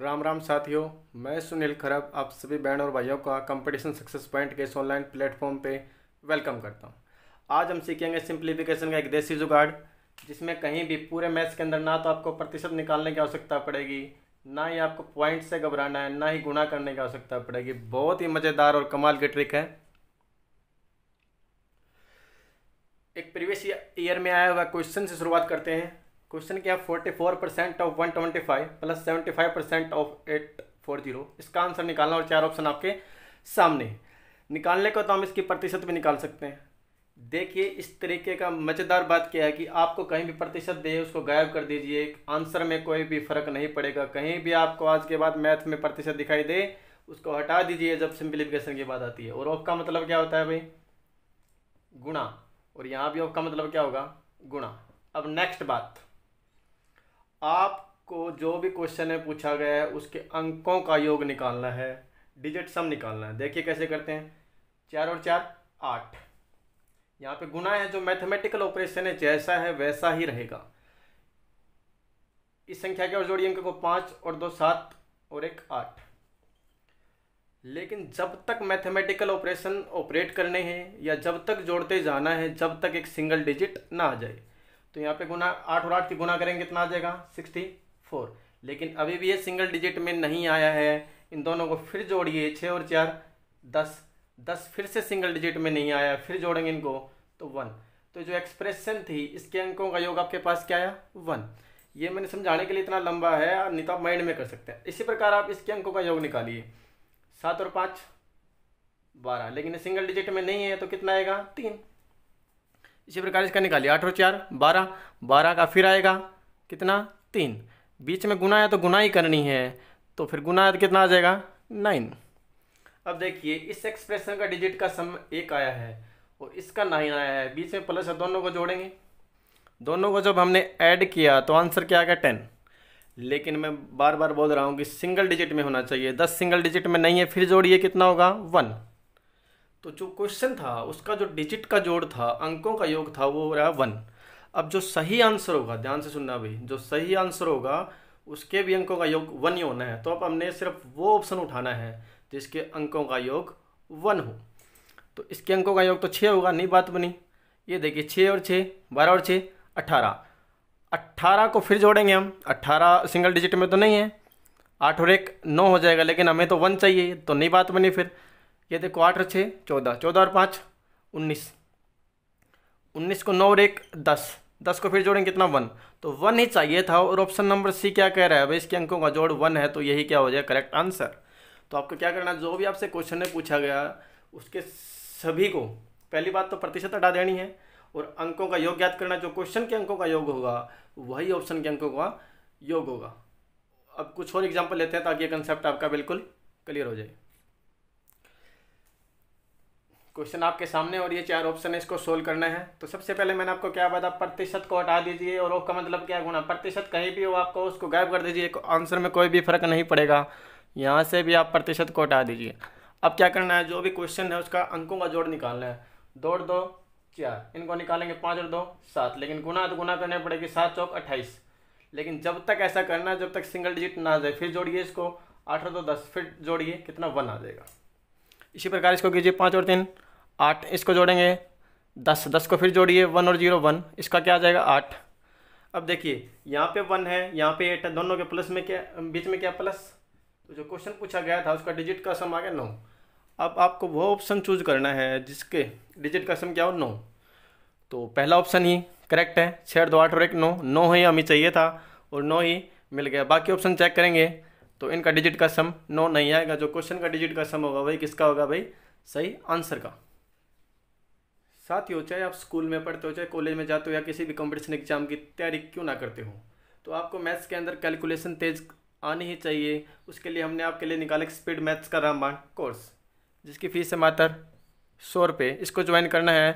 राम राम साथियों मैं सुनील खरब आप सभी बहन और भाइयों का कंपटीशन सक्सेस पॉइंट के इस ऑनलाइन प्लेटफॉर्म पे वेलकम करता हूँ आज हम सीखेंगे सिंप्लीफिकेशन का एक देसी जुगाड़ जिसमें कहीं भी पूरे मैथ्स के अंदर ना तो आपको प्रतिशत निकालने की आवश्यकता पड़ेगी ना ही आपको पॉइंट से घबराना है ना ही गुणा करने की आवश्यकता पड़ेगी बहुत ही मज़ेदार और कमाल की ट्रिक है एक प्रीवियस ईयर में आया हुआ क्वेश्चन से शुरुआत करते हैं क्वेश्चन क्या forty four percent of one twenty five plus seventy five percent of eight four zero इसका आंसर निकालना और चार ऑप्शन आपके सामने निकालने को तो हम इसकी प्रतिशत भी निकाल सकते हैं देखिए इस तरीके का मज़ेदार बात क्या है कि आपको कहीं भी प्रतिशत दे उसको गायब कर दीजिए आंसर में कोई भी फर्क नहीं पड़ेगा कहीं भी आपको आज के बाद मैथ में प्रतिशत दिखाई दे उसको हटा दीजिए जब सिंप्लीफिकेशन की बात आती है और ऑफ का मतलब क्या होता है भाई गुणा और यहाँ भी ऑफ का मतलब क्या होगा गुणा अब नेक्स्ट बात आपको जो भी क्वेश्चन है पूछा गया है उसके अंकों का योग निकालना है डिजिट सम निकालना है देखिए कैसे करते हैं चार और चार आठ यहाँ पे गुना है जो मैथमेटिकल ऑपरेशन है जैसा है वैसा ही रहेगा इस संख्या के और जोड़िए अंक को पाँच और दो सात और एक आठ लेकिन जब तक मैथमेटिकल ऑपरेशन ऑपरेट करने हैं या जब तक जोड़ते जाना है जब तक एक सिंगल डिजिट ना आ जाए तो यहाँ पे गुना आठ और आठ की गुना करेंगे कितना आ जाएगा सिक्सटी फोर लेकिन अभी भी ये सिंगल डिजिट में नहीं आया है इन दोनों को फिर जोड़िए छः और चार दस दस फिर से सिंगल डिजिट में नहीं आया फिर जोड़ेंगे इनको तो वन तो जो एक्सप्रेशन थी इसके अंकों का योग आपके पास क्या आया वन ये मैंने समझाने के लिए इतना लंबा है नहीं तो आप माइंड में कर सकते हैं इसी प्रकार आप इसके अंकों का योग निकालिए सात और पाँच बारह लेकिन सिंगल डिजिट में नहीं है तो कितना आएगा तीन इसी प्रकार इसका निकालिए आठ और चार बारह बारह का फिर आएगा कितना तीन बीच में गुना है तो गुना ही करनी है तो फिर गुना है तो कितना आ जाएगा नाइन अब देखिए इस एक्सप्रेशन का डिजिट का सम एक आया है और इसका नाइन आया है बीच में प्लस है दोनों को जोड़ेंगे दोनों को जब हमने ऐड किया तो आंसर क्या आ गया टेन लेकिन मैं बार बार बोल रहा हूँ कि सिंगल डिजिट में होना चाहिए दस सिंगल डिजिट में नहीं है फिर जोड़िए कितना होगा वन तो जो क्वेश्चन था उसका जो डिजिट का जोड़ था अंकों का योग था वो रहा वन अब जो सही आंसर होगा ध्यान से सुनना भाई जो सही आंसर होगा उसके भी अंकों का योग वन ही होना है तो अब हमने सिर्फ वो ऑप्शन उठाना है जिसके अंकों का योग वन हो तो इसके अंकों का योग तो छः होगा नहीं बात बनी ये देखिए छः और छः बारह और छः अट्ठारह अट्ठारह को फिर जोड़ेंगे हम अट्ठारह सिंगल डिजिट में तो नहीं है आठ और एक नौ हो जाएगा लेकिन हमें तो वन चाहिए तो नहीं बात बनी फिर ये देखो आठ और छः चौदह चौदह और पाँच उन्नीस उन्नीस को नौ और एक दस दस को फिर जोड़ेंगे कितना वन तो वन ही चाहिए था और ऑप्शन नंबर सी क्या कह रहा है भाई इसके अंकों का जोड़ वन है तो यही क्या हो जाए करेक्ट आंसर तो आपको क्या करना जो भी आपसे क्वेश्चन में पूछा गया उसके सभी को पहली बात तो प्रतिशत हटा देनी है और अंकों का योग याद करना जो क्वेश्चन के अंकों का योग होगा वही ऑप्शन के अंकों का योग होगा अब कुछ और एग्जाम्पल लेते हैं ताकि ये कंसेप्ट आपका बिल्कुल क्लियर हो जाए क्वेश्चन आपके सामने और ये चार ऑप्शन है इसको सोल्व करना है तो सबसे पहले मैंने आपको क्या बताया प्रतिशत को हटा दीजिए और का मतलब क्या गुणा प्रतिशत कहीं भी हो आपको उसको गायब कर दीजिए आंसर में कोई भी फर्क नहीं पड़ेगा यहाँ से भी आप प्रतिशत को हटा दीजिए अब क्या करना है जो भी क्वेश्चन है उसका अंकों का जोड़ निकालना है दौड़ दो चार इनको निकालेंगे पाँच और दो सात लेकिन गुना तो गुना करने पड़ेगी सात चौक अट्ठाईस लेकिन जब तक ऐसा करना है जब तक सिंगल डिजिट ना आ जाए फिर जोड़िए इसको आठ और दो दस फिर जोड़िए कितना वन आ जाएगा इसी प्रकार इसको कीजिए पाँच और तीन आठ इसको जोड़ेंगे दस दस को फिर जोड़िए वन और जीरो वन इसका क्या आ जाएगा आठ अब देखिए यहाँ पे वन है यहाँ पे एट है दोनों के प्लस में क्या बीच में क्या प्लस तो जो क्वेश्चन पूछा गया था उसका डिजिट का सम आ गया नौ अब आपको वो ऑप्शन चूज करना है जिसके डिजिट का सम क्या हो नौ तो पहला ऑप्शन ही करेक्ट है छः दो आठ और एक नौ नौ ही हमें चाहिए था और नौ ही मिल गया बाकी ऑप्शन चेक करेंगे तो इनका डिजिट का सम नौ नहीं आएगा जो क्वेश्चन का डिजिट का सम होगा वही किसका होगा भाई सही आंसर का साथ ही हो चाहे आप स्कूल में पढ़ते हो चाहे कॉलेज में जाते हो या किसी भी कॉम्पिटिशन एग्जाम की तैयारी क्यों ना करते हो तो आपको मैथ्स के अंदर कैलकुलेशन तेज आनी ही चाहिए उसके लिए हमने आपके लिए निकाला स्पीड मैथ्स का रामबाण कोर्स जिसकी फ़ीस है मात्र सौ रुपये इसको ज्वाइन करना है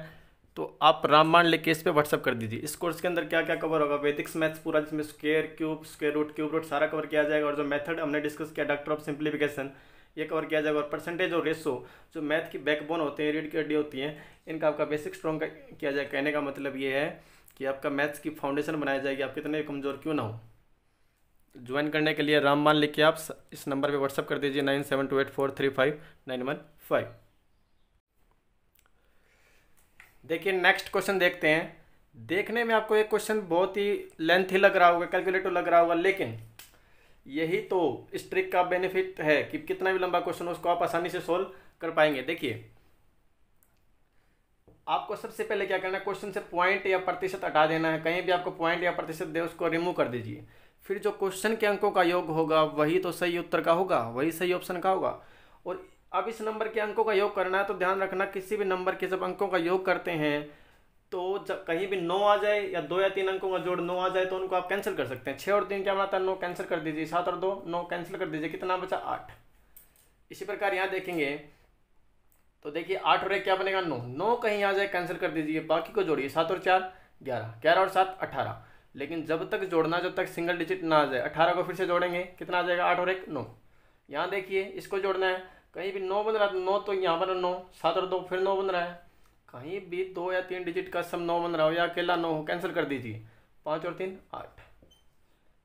तो आप रामबाण लेके इस पर व्हाट्सअप कर दीजिए इस कोर्स के अंदर क्या क्या कवर होगा वैदिक्स मैथ्स पूरा जिसमें square cube square root cube root सारा कवर किया जाएगा और जो मेथड हमने डिस्कस किया डॉक्टर ऑफ सिंप्लीफिकेशन ये कवर किया जाएगा और परसेंटेज और रेसो जो मैथ की बैकबोन होते हैं रीड की हड्डी होती हैं इनका आपका बेसिक स्ट्रॉन्ग किया जाए कहने का मतलब ये है कि आपका मैथ्स की फाउंडेशन बनाई जाएगी आप कितने कमज़ोर क्यों ना हो ज्वाइन करने के लिए रामबान लिख आप इस नंबर पे व्हाट्सअप कर दीजिए nine seven two eight four three five nine one five देखिए नेक्स्ट क्वेश्चन देखते हैं देखने में आपको एक क्वेश्चन बहुत ही लेंथी लग रहा होगा कैलकुलेटर लग रहा होगा लेकिन यही तो इस ट्रिक का बेनिफिट है कि कितना भी लंबा क्वेश्चन हो उसको आप आसानी से सोल्व कर पाएंगे देखिए आपको सबसे पहले क्या करना है क्वेश्चन से पॉइंट या प्रतिशत हटा देना है कहीं भी आपको पॉइंट या प्रतिशत दे उसको रिमूव कर दीजिए फिर जो क्वेश्चन के अंकों का योग होगा वही तो सही उत्तर का होगा वही सही ऑप्शन का होगा और अब इस नंबर के अंकों का योग करना है तो ध्यान रखना किसी भी नंबर के जब अंकों का योग करते हैं तो जब कहीं भी नौ आ जाए या दो या तीन अंकों का जोड़ नौ आ जाए तो उनको आप कैंसिल कर सकते हैं छः और तीन क्या बनाता है नौ कैंसिल कर दीजिए सात और दो नौ कैंसिल कर दीजिए कितना बचा आठ इसी प्रकार यहाँ देखेंगे तो देखिए आठ और एक क्या बनेगा नौ नौ कहीं आ जाए कैंसिल कर दीजिए बाकी को जोड़िए सात और चार ग्यारह ग्यारह और सात अठारह लेकिन जब तक जोड़ना जब तक सिंगल डिजिट ना आ जाए अठारह को फिर से जोड़ेंगे कितना आ जाएगा आठ और एक नौ यहाँ देखिए इसको जोड़ना है कहीं भी नौ बन रहा है तो नौ तो यहाँ बना नौ सात और दो फिर नौ बन रहा है कहीं भी दो या तीन डिजिट का सम नौ बन रहा हो या अकेला नौ हो कैंसिल कर दीजिए पाँच और तीन आठ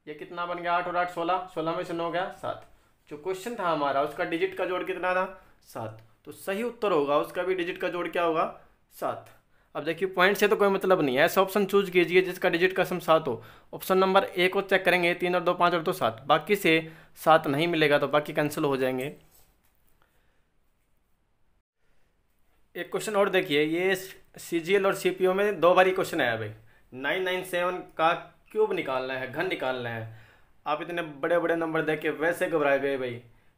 ये कितना बन गया आठ और आठ सोलह सोलह में से नौ गया सात जो क्वेश्चन था हमारा उसका डिजिट का जोड़ कितना था सात तो सही उत्तर होगा उसका भी डिजिट का जोड़ क्या होगा सात अब देखिए पॉइंट से तो कोई मतलब नहीं है ऐसा ऑप्शन चूज कीजिए जिसका डिजिट का सम सात हो ऑप्शन नंबर एक को चेक करेंगे तीन और दो पाँच और दो सात बाकी से सात नहीं मिलेगा तो बाकी कैंसिल हो जाएंगे एक क्वेश्चन और देखिए ये सी और सी में दो बारी क्वेश्चन आया भाई नाइन नाइन सेवन का क्यूब निकालना है घन निकालना है आप इतने बड़े बड़े नंबर देख के वैसे घबराए गए भाई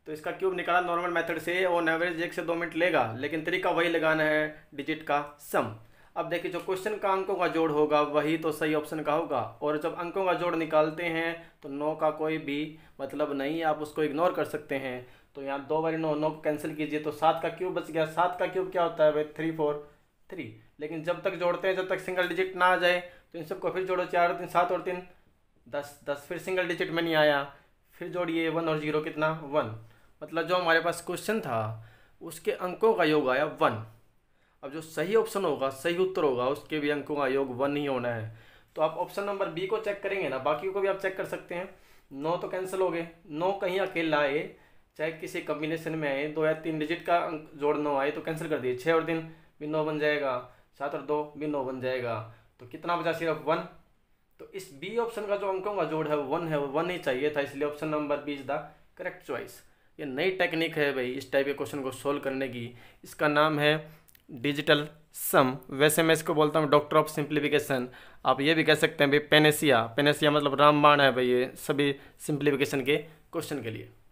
तो इसका क्यूब निकाला नॉर्मल मेथड से ऑन एवरेज एक से दो मिनट लेगा लेकिन तरीका वही लगाना है डिजिट का सम अब देखिए जो क्वेश्चन का अंकों का जोड़ होगा वही तो सही ऑप्शन का होगा और जब अंकों का जोड़ निकालते हैं तो नौ का कोई भी मतलब नहीं आप उसको इग्नोर कर सकते हैं तो यहाँ दो बारी नौ नौ कैंसिल कीजिए तो सात का क्यूब बच गया सात का क्यूब क्या होता है भाई थ्री फोर थ्री लेकिन जब तक जोड़ते हैं जब तक सिंगल डिजिट ना आ जाए तो इन सबको फिर जोड़ो चार तीन सात और तीन दस दस फिर सिंगल डिजिट में नहीं आया फिर जोड़िए वन और जीरो कितना वन मतलब जो हमारे पास क्वेश्चन था उसके अंकों का योग आया वन अब जो सही ऑप्शन होगा सही उत्तर होगा उसके भी अंकों का योग वन ही होना है तो आप ऑप्शन नंबर बी को चेक करेंगे ना बाकी को भी आप चेक कर सकते हैं नौ तो कैंसिल हो गए नौ कहीं अकेला आए चाहे किसी कम्बिनेशन में आए दो या तीन डिजिट का अंक जोड़ नौ आए तो कैंसिल कर दिए छः और दिन भी नौ बन जाएगा सात और दो भी नौ बन जाएगा तो कितना बचा सिर्फ वन तो इस बी ऑप्शन का जो अंकों का जोड़ है वन है वो वन ही चाहिए था इसलिए option number B is the correct choice ये नई टेक्निक है भाई इस टाइप के क्वेश्चन को सोल्व करने की इसका नाम है डिजिटल सम वैसे मैं इसको बोलता हूँ डॉक्टर ऑफ सिंप्लीफिकेशन आप ये भी कह सकते हैं भाई पेनेसिया पेनेसिया मतलब रामबाण है भाई ये सभी सिंप्लीफिकेशन के क्वेश्चन के लिए